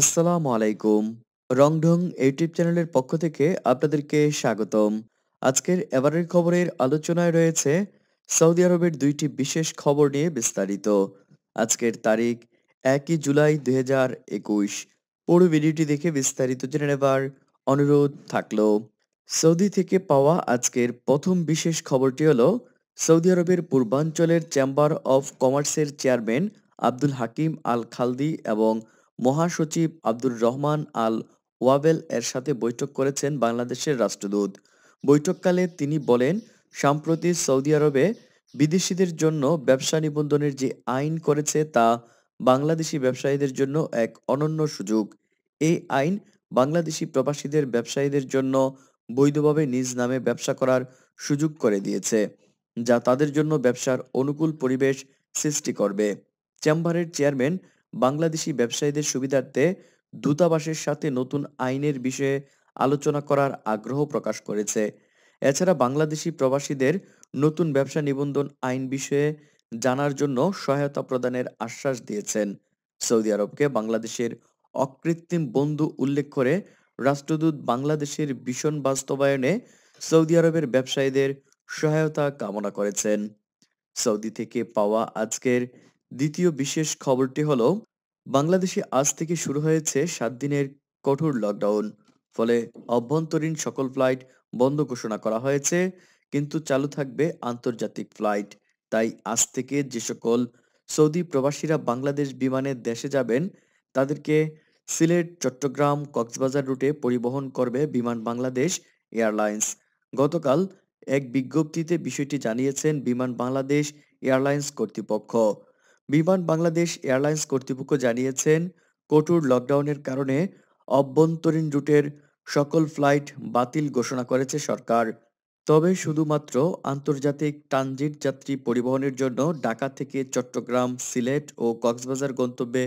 আসসালামু আলাইকুম রংঢং ইউটিউব চ্যানেলের পক্ষ থেকে আপনাদেরকে স্বাগতম আজকের এবারের খবরের আলোচনায় রয়েছে সৌদি আরবের দুইটি বিশেষ খবর নিয়ে বিস্তারিত আজকের তারিখ একই জুলাই দুই হাজার একুশ পুরো ভিডিওটি দেখে বিস্তারিত জেনে নেবার অনুরোধ থাকলো সৌদি থেকে পাওয়া আজকের প্রথম বিশেষ খবরটি হলো সৌদি আরবের পূর্বাঞ্চলের চেম্বার অফ কমার্সের chairman Abdul Hakim Al Khaldi এবং মহাসচিব আব্দুর রহমান আল ওয়াবেল এর সাথে বৈঠক করেছেন বাংলাদেশের রাষ্ট্রদূত বৈঠককালে তিনি বলেন সম্প্রতি সৌদি আরবে বিদেশিদের জন্য ব্যবসা নিবন্ধনের যে আইন করেছে তা বাংলাদেশি ব্যবসায়ীদের জন্য এক অনন্য সুযোগ এই আইন বাংলাদেশি প্রবাসীদের ব্যবসায়ীদের জন্য বৈধভাবে নিজ নামে ব্যবসা করার সুযোগ করে দিয়েছে যা তাদের জন্য ব্যবসার অনুকূল পরিবেশ সৃষ্টি করবে চেম্বারের চেয়ারম্যান বাংলাদেশি ব্যবসায়ীদের সুবিধার্থে দূতাবাসের সাথে নতুন আইনের বিষয়ে আলোচনা করার আগ্রহ প্রকাশ করেছে এছাড়া বাংলাদেশি প্রবাসীদের নতুন ব্যবসা নিবন্ধন আইন বিষয়ে জানার জন্য সহায়তা প্রদানের আশ্বাস দিয়েছেন সৌদি আরবকে বাংলাদেশের অকৃত্রিম বন্ধু উল্লেখ করে রাষ্ট্রদূত বাংলাদেশের ভীষণ বাস্তবায়নে সৌদি আরবের ব্যবসায়ীদের সহায়তা কামনা করেছেন সৌদি থেকে পাওয়া আজকের দ্বিতীয় বিশেষ খবরটি হল বাংলাদেশে আজ থেকে শুরু হয়েছে সাত দিনের কঠোর লকডাউন ফলে অভ্যন্তরীণ সকল ফ্লাইট বন্ধ ঘোষণা করা হয়েছে কিন্তু চালু থাকবে আন্তর্জাতিক ফ্লাইট তাই আজ থেকে যে সকল সৌদি প্রবাসীরা বাংলাদেশ বিমানে দেশে যাবেন তাদেরকে সিলেট চট্টগ্রাম কক্সবাজার রুটে পরিবহন করবে বিমান বাংলাদেশ এয়ারলাইন্স গতকাল এক বিজ্ঞপ্তিতে বিষয়টি জানিয়েছেন বিমান বাংলাদেশ এয়ারলাইন্স কর্তৃপক্ষ বিমান বাংলাদেশ এয়ারলাইন্স কর্তৃপক্ষ জানিয়েছেন কঠোর লকডাউনের কারণে অভ্যন্তরীণ রুটের সকল ফ্লাইট বাতিল ঘোষণা করেছে সরকার তবে শুধুমাত্র আন্তর্জাতিক ট্রানজিট যাত্রী পরিবহনের জন্য ঢাকা থেকে চট্টগ্রাম সিলেট ও কক্সবাজার গন্তব্যে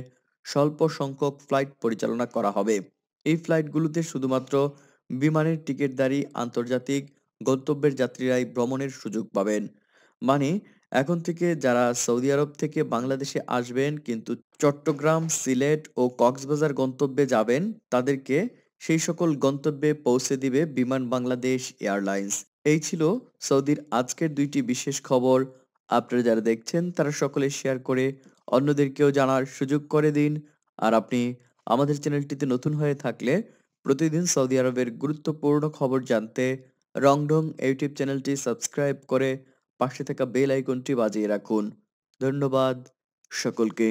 স্বল্প সংখ্যক ফ্লাইট পরিচালনা করা হবে এই ফ্লাইটগুলোতে শুধুমাত্র বিমানের টিকিটধারী আন্তর্জাতিক গন্তব্যের যাত্রীরাই ভ্রমণের সুযোগ পাবেন মানে এখন থেকে যারা সৌদি আরব থেকে বাংলাদেশে আসবেন কিন্তু চট্টগ্রাম সিলেট ও কক্সবাজার গন্তব্যে যাবেন তাদেরকে সেই সকল গন্তব্যে পৌঁছে দিবে বিমান বাংলাদেশ এয়ারলাইন্স এই ছিল সৌদির আজকের দুইটি বিশেষ খবর আপনারা যারা দেখছেন তারা সকলে শেয়ার করে অন্যদেরকেও জানার সুযোগ করে দিন আর আপনি আমাদের চ্যানেলটিতে নতুন হয়ে থাকলে প্রতিদিন সৌদি আরবের গুরুত্বপূর্ণ খবর জানতে রংডং ইউটিউব চ্যানেলটি সাবস্ক্রাইব করে পাশে থাকা বেল আইকনটি বাজিয়ে রাখুন ধন্যবাদ সকলকে